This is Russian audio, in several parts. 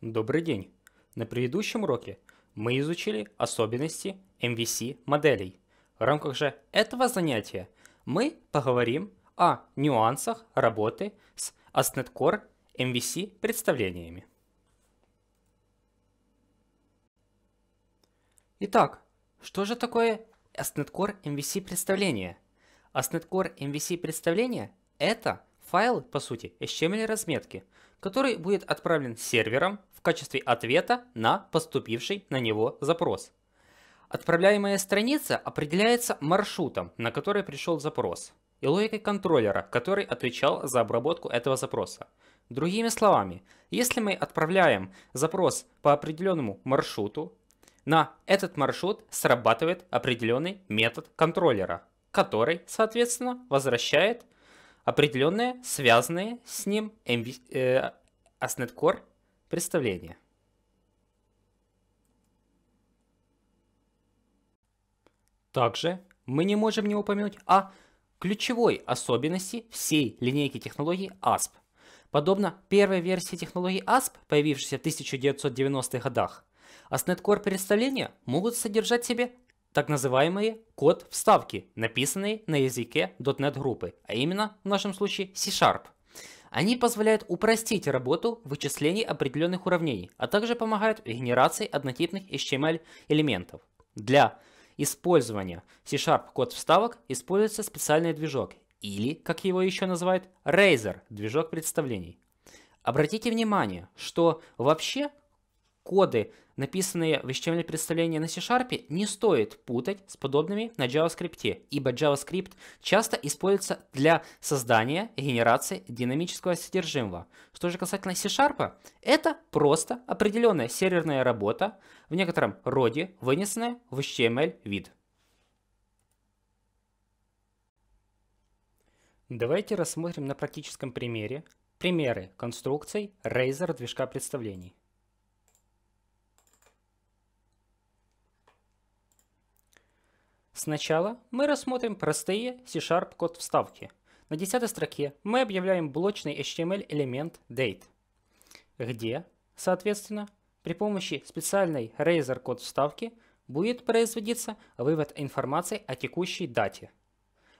Добрый день! На предыдущем уроке мы изучили особенности MVC моделей. В рамках же этого занятия мы поговорим о нюансах работы с ASNet Core MVC представлениями. Итак, что же такое ASNet Core MVC представление? ASNet Core MVC представление – это Файл, по сути, HTML разметки, который будет отправлен сервером в качестве ответа на поступивший на него запрос. Отправляемая страница определяется маршрутом, на который пришел запрос, и логикой контроллера, который отвечал за обработку этого запроса. Другими словами, если мы отправляем запрос по определенному маршруту, на этот маршрут срабатывает определенный метод контроллера, который, соответственно, возвращает определенные, связанные с ним MV, э, ASNet Core представления. Также мы не можем не упомянуть о ключевой особенности всей линейки технологий ASP. Подобно первой версии технологии ASP, появившейся в 1990-х годах, ASNet Core представления могут содержать в себе так называемый код вставки, написанный на языке .NET группы, а именно в нашем случае C-Sharp. Они позволяют упростить работу вычислений определенных уравнений, а также помогают в генерации однотипных HTML элементов. Для использования C-Sharp код вставок используется специальный движок или, как его еще называют, Razer, движок представлений. Обратите внимание, что вообще коды, написанные в HTML представлении на C-Sharp, не стоит путать с подобными на JavaScript, ибо JavaScript часто используется для создания и генерации динамического содержимого. Что же касательно C-Sharp, это просто определенная серверная работа, в некотором роде вынесенная в HTML вид. Давайте рассмотрим на практическом примере примеры конструкций Razer движка представлений. Сначала мы рассмотрим простые C-Sharp код вставки. На 10 строке мы объявляем блочный HTML элемент date, где, соответственно, при помощи специальной Razor код вставки будет производиться вывод информации о текущей дате.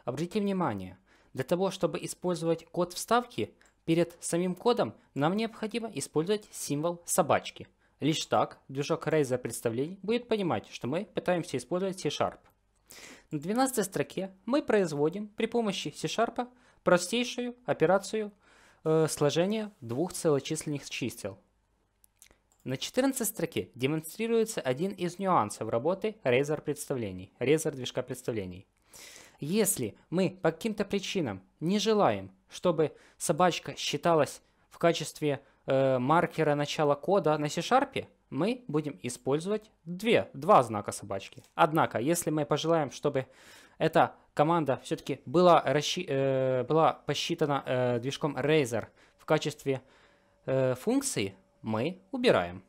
Обратите внимание, для того, чтобы использовать код вставки, перед самим кодом нам необходимо использовать символ собачки. Лишь так движок Razor представлений будет понимать, что мы пытаемся использовать C-Sharp. На 12 строке мы производим при помощи C-Sharp простейшую операцию э, сложения двух целочисленных чисел. На 14 строке демонстрируется один из нюансов работы резер представлений, резер движка представлений. Если мы по каким-то причинам не желаем, чтобы собачка считалась в качестве э, маркера начала кода на C-Sharp, мы будем использовать две, два знака собачки. Однако, если мы пожелаем, чтобы эта команда все-таки была, расщи, э, была посчитана э, движком Razer в качестве э, функции, мы убираем.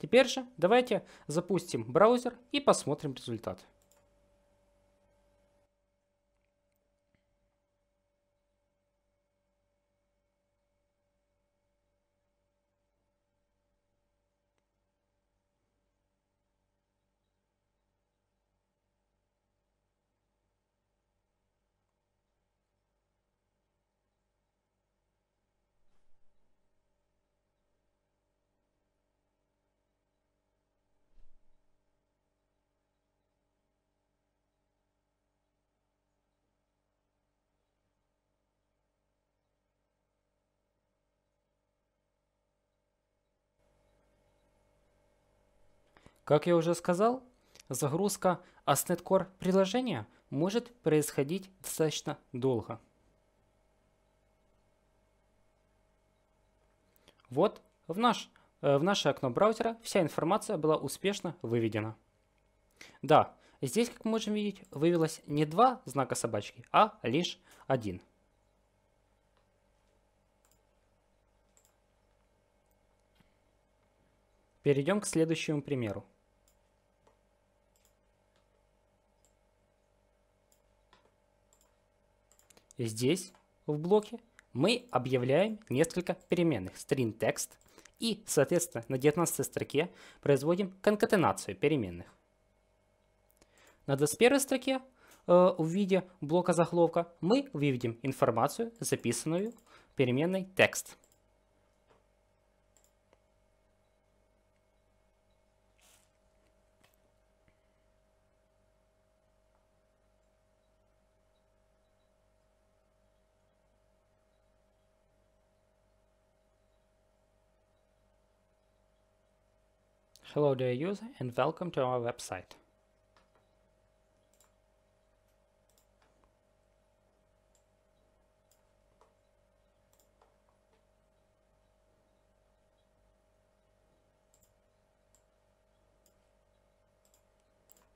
Теперь же давайте запустим браузер и посмотрим результат. Как я уже сказал, загрузка ASNet Core приложения может происходить достаточно долго. Вот в, наш, э, в наше окно браузера вся информация была успешно выведена. Да, здесь, как мы можем видеть, вывелось не два знака собачки, а лишь один. Перейдем к следующему примеру. здесь, в блоке, мы объявляем несколько переменных string text и, соответственно, на 19 строке производим конкатенацию переменных. На 21 строке э, в виде блока заголовка, мы выведем информацию, записанную переменной текст. Hello dear user and welcome to our website.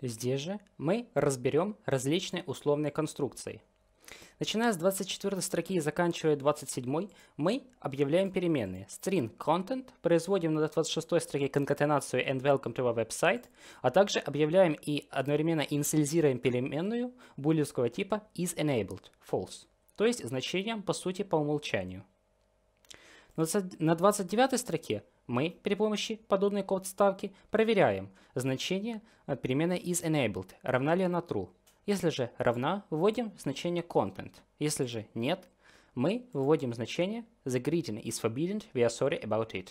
Здесь же мы разберем различные условные конструкции – Начиная с 24 строки и заканчивая 27, мы объявляем переменные string content, производим на 26 строке конкатенацию and welcome to our website, а также объявляем и одновременно инициализируем переменную булевского типа is enabled false, то есть значением по сути по умолчанию. На 29 строке мы при помощи подобной код ставки проверяем значение э, переменной is enabled, равна ли она true. Если же равна, выводим значение content. Если же нет, мы выводим значение the greeting is forbidden, we are sorry about it.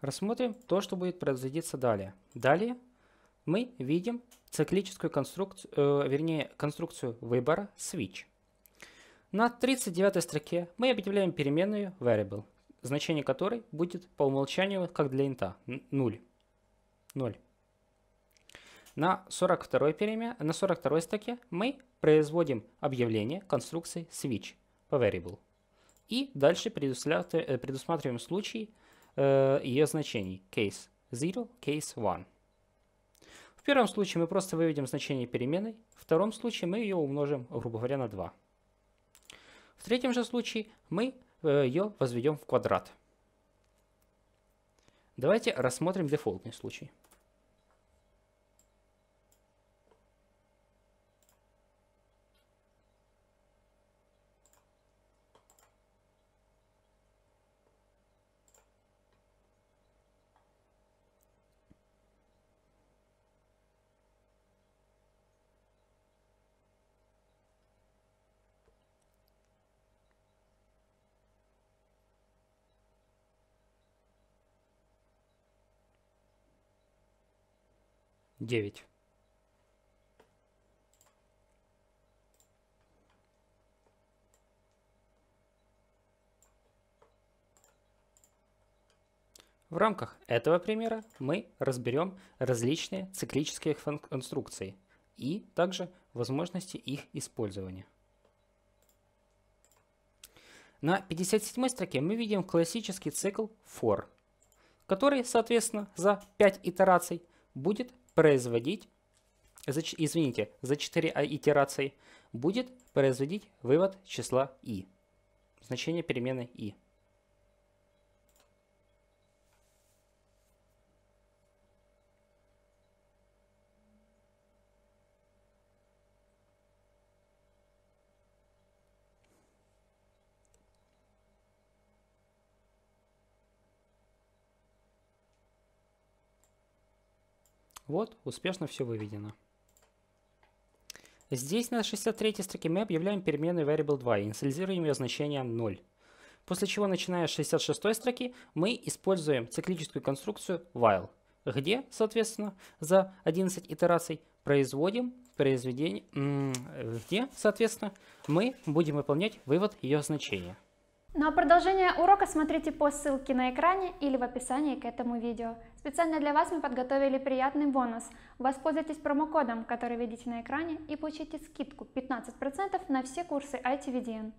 Рассмотрим то, что будет производиться далее. Далее мы видим циклическую конструкцию, э, вернее, конструкцию выбора switch. На 39 строке мы объявляем переменную variable, значение которой будет по умолчанию, как для инта, 0. 0. На 42, переме... на 42 строке мы производим объявление конструкции switch по variable. И дальше э, предусматриваем случай, Э, ее значений case 0, case 1. В первом случае мы просто выведем значение переменной, в втором случае мы ее умножим, грубо говоря, на 2. В третьем же случае мы э, ее возведем в квадрат. Давайте рассмотрим дефолтный случай. 9. В рамках этого примера мы разберем различные циклические конструкции и также возможности их использования. На 57 строке мы видим классический цикл for, который, соответственно, за 5 итераций будет производить, за, извините, за 4 а, итерации будет производить вывод числа i, значение переменной i. Вот, успешно все выведено. Здесь на 63-й строке мы объявляем переменную variable 2 и инициализируем ее значение 0. После чего, начиная с 66 строки, мы используем циклическую конструкцию while, где, соответственно, за 11 итераций производим произведение, где, соответственно, мы будем выполнять вывод ее значения. Ну а продолжение урока смотрите по ссылке на экране или в описании к этому видео. Специально для вас мы подготовили приятный бонус. Воспользуйтесь промокодом, который видите на экране, и получите скидку 15% на все курсы ITVDN.